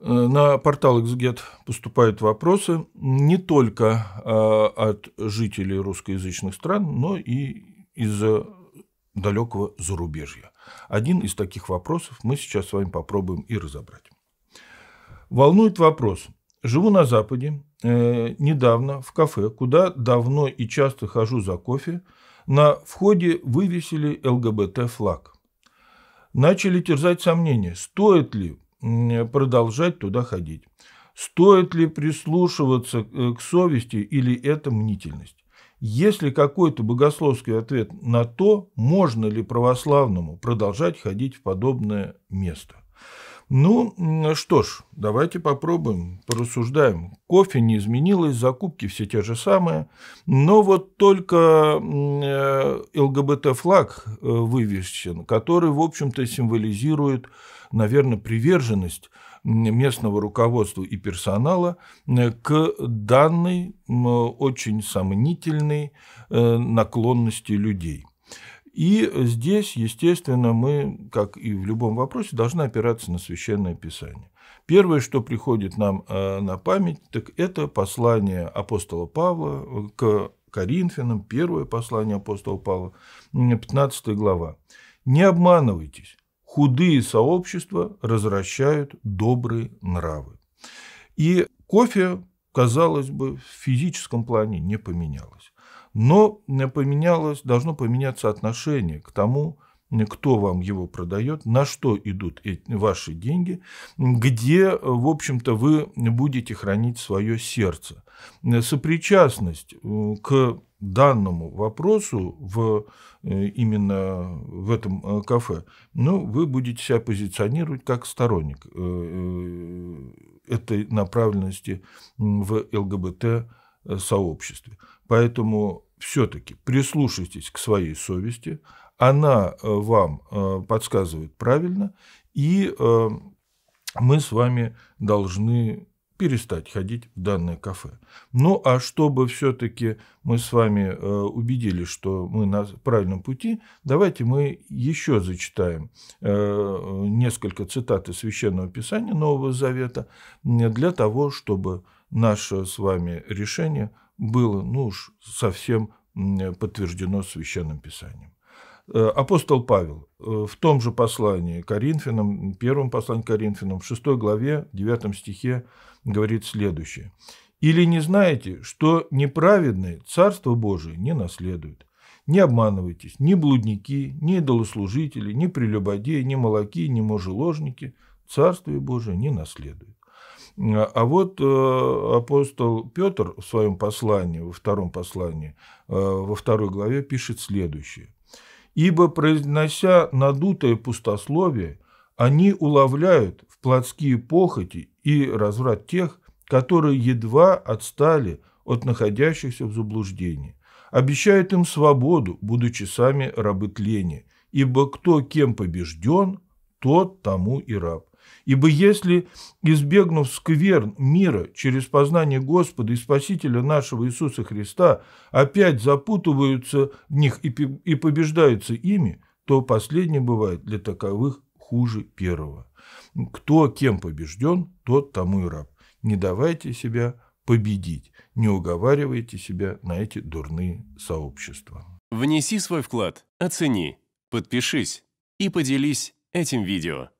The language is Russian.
Э, на портал «Эксгет» поступают вопросы не только а, от жителей русскоязычных стран, но и из далекого зарубежья. Один из таких вопросов мы сейчас с вами попробуем и разобрать. Волнует вопрос. Живу на Западе, э, недавно в кафе, куда давно и часто хожу за кофе, на входе вывесили ЛГБТ-флаг. Начали терзать сомнения, стоит ли продолжать туда ходить. Стоит ли прислушиваться э, к совести или это мнительность? Есть ли какой-то богословский ответ на то, можно ли православному продолжать ходить в подобное место? Ну, что ж, давайте попробуем, порассуждаем. Кофе не изменилось, закупки все те же самые, но вот только э, ЛГБТ-флаг э, вывешен, который, в общем-то, символизирует, наверное, приверженность местного руководства и персонала э, к данной очень сомнительной наклонности людей. И здесь, естественно, мы, как и в любом вопросе, должны опираться на священное писание. Первое, что приходит нам э, на память, так это послание апостола Павла э, к Коринфянам, первое послание апостола Павла, 15 глава. Не обманывайтесь, худые сообщества развращают добрые нравы. И кофе, казалось бы, в физическом плане не поменялось. Но э, поменялось, должно поменяться отношение к тому, э, кто вам его продает, на что идут ваши деньги, где, э, в общем-то, вы будете хранить свое сердце. Сопричастность к данному вопросу в, именно в этом кафе, ну, вы будете себя позиционировать как сторонник этой направленности в ЛГБТ сообществе. Поэтому все-таки прислушайтесь к своей совести, она э, вам э, подсказывает правильно, и э, мы с вами должны перестать ходить в данное кафе. Ну а чтобы все-таки мы с вами убедились, что мы на правильном пути, давайте мы еще зачитаем несколько цитат из Священного Писания Нового Завета для того, чтобы наше с вами решение было, ну уж совсем подтверждено Священным Писанием. Э, апостол Павел э, в том же послании Коринфянам, первом послании Коринфянам, в 6 главе, 9 стихе говорит следующее. «Или не знаете, что неправедные Царство Божие не наследуют? Не обманывайтесь, ни блудники, ни идолослужители, ни прелюбодеи, ни молоки, ни можеложники Царствие Божие не наследуют». А, а вот э, апостол Петр в своем послании, во втором послании, э, во второй главе пишет следующее. «Ибо, произнося надутое пустословие, они уловляют в плотские похоти и разврат тех, которые едва отстали от находящихся в заблуждении, обещают им свободу, будучи сами рабы тления, ибо кто кем побежден, тот тому и раб. Ибо если, избегнув скверн мира через познание Господа и Спасителя нашего Иисуса Христа, опять запутываются в них и побеждаются ими, то последнее бывает для таковых хуже первого. Кто кем побежден, тот тому и раб. Не давайте себя победить, не уговаривайте себя на эти дурные сообщества. Внеси свой вклад, оцени, подпишись и поделись этим видео.